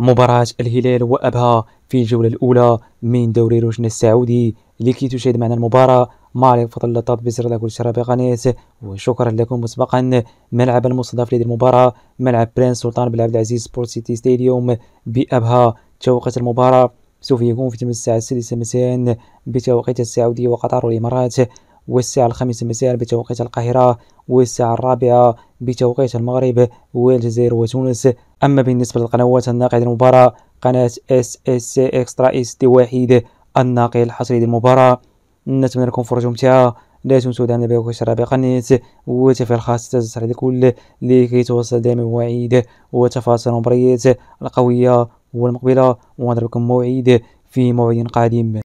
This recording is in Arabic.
مباراة الهلال وأبها في الجولة الأولى من دوري روشن السعودي لكي تشاهد معنا المباراة مع فضل اللطاب بزر لكل شراب غنيس وشكرا لكم مسبقا ملعب المستضاف لدي المباراة ملعب برنس سلطان بن عبد العزيز سبورت سيتي ستاديوم بأبها توقيت المباراة سوف يكون في تم الساعة السادسة مساء بتوقيت السعودية وقطر والإمارات والساعة الخامسة مساء بتوقيت القاهرة والساعة الرابعة بتوقيت المغرب والجزائر وتونس أما بالنسبة للقنوات الناقلة المباراة قناة اس اس اكسترا اس دي واحد الناقل الحصري للمباراة نتمنى لكم فرجة ممتعة لا تنسوا دعمنا بوكشرة بقناة وتفعيل الخاص تزر لكل لكي توصل دائما مواعيد وتفاصيل المباريات القوية والمقبلة ونضربكم موعد في موعد قادم